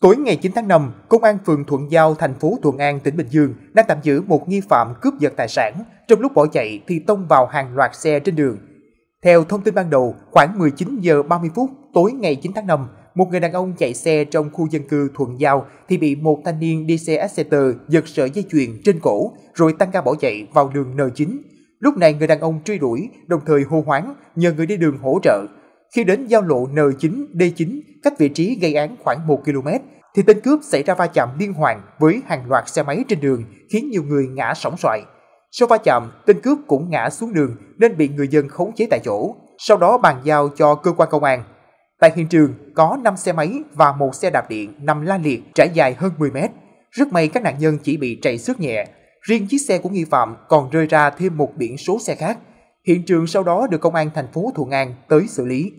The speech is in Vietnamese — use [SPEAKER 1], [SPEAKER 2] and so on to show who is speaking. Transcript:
[SPEAKER 1] Tối ngày 9 tháng 5, Công an phường Thuận Giao, thành phố Thuận An, tỉnh Bình Dương đang tạm giữ một nghi phạm cướp giật tài sản. Trong lúc bỏ chạy thì tông vào hàng loạt xe trên đường. Theo thông tin ban đầu, khoảng 19 giờ 30 phút tối ngày 9 tháng 5, một người đàn ông chạy xe trong khu dân cư Thuận Giao thì bị một thanh niên đi xe Exeter giật sợi dây chuyền trên cổ rồi tăng ga bỏ chạy vào đường N9. Lúc này người đàn ông truy đuổi, đồng thời hô hoáng nhờ người đi đường hỗ trợ khi đến giao lộ N9, D9, cách vị trí gây án khoảng 1 km, thì tên cướp xảy ra va chạm liên hoàn với hàng loạt xe máy trên đường khiến nhiều người ngã sóng xoài. Sau va chạm, tên cướp cũng ngã xuống đường nên bị người dân khống chế tại chỗ, sau đó bàn giao cho cơ quan công an. Tại hiện trường có 5 xe máy và một xe đạp điện nằm la liệt trải dài hơn 10 mét. Rất may các nạn nhân chỉ bị trầy xước nhẹ, riêng chiếc xe của nghi phạm còn rơi ra thêm một biển số xe khác. Hiện trường sau đó được công an thành phố Thuận An tới xử lý.